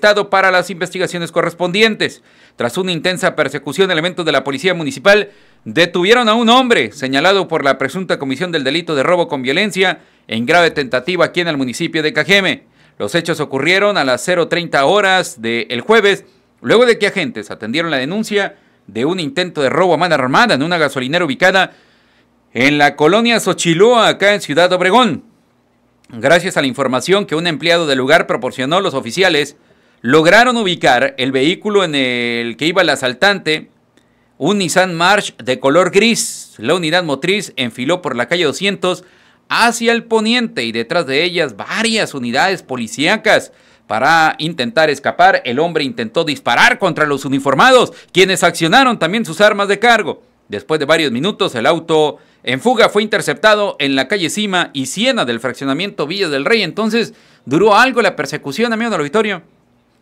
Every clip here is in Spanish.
Estado para las investigaciones correspondientes. Tras una intensa persecución, elementos de la Policía Municipal detuvieron a un hombre señalado por la presunta comisión del delito de robo con violencia en grave tentativa aquí en el municipio de Cajeme. Los hechos ocurrieron a las 0.30 horas del jueves, luego de que agentes atendieron la denuncia de un intento de robo a mano armada en una gasolinera ubicada en la colonia Xochiloa, acá en Ciudad Obregón. Gracias a la información que un empleado del lugar proporcionó, los oficiales Lograron ubicar el vehículo en el que iba el asaltante, un Nissan March de color gris. La unidad motriz enfiló por la calle 200 hacia el poniente y detrás de ellas varias unidades policíacas. Para intentar escapar, el hombre intentó disparar contra los uniformados, quienes accionaron también sus armas de cargo. Después de varios minutos, el auto en fuga fue interceptado en la calle Cima y Siena del fraccionamiento Villas del Rey. Entonces, duró algo la persecución, amigo del auditorio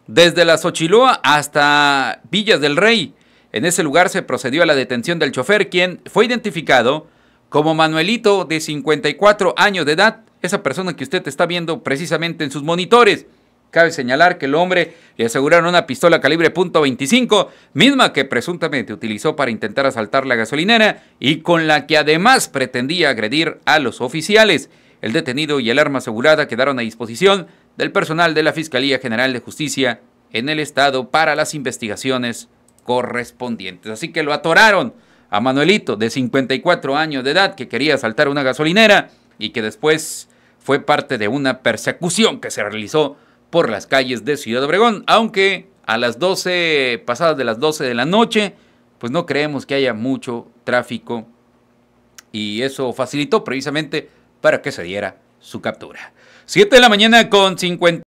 desde la Xochiloa hasta Villas del Rey. En ese lugar se procedió a la detención del chofer, quien fue identificado como Manuelito de 54 años de edad, esa persona que usted está viendo precisamente en sus monitores. Cabe señalar que el hombre le aseguraron una pistola calibre .25, misma que presuntamente utilizó para intentar asaltar la gasolinera y con la que además pretendía agredir a los oficiales. El detenido y el arma asegurada quedaron a disposición del personal de la Fiscalía General de Justicia en el Estado para las investigaciones correspondientes. Así que lo atoraron a Manuelito, de 54 años de edad, que quería saltar una gasolinera y que después fue parte de una persecución que se realizó por las calles de Ciudad Obregón, aunque a las 12, pasadas de las 12 de la noche, pues no creemos que haya mucho tráfico y eso facilitó precisamente para que se diera su captura. Siete de la mañana con cincuenta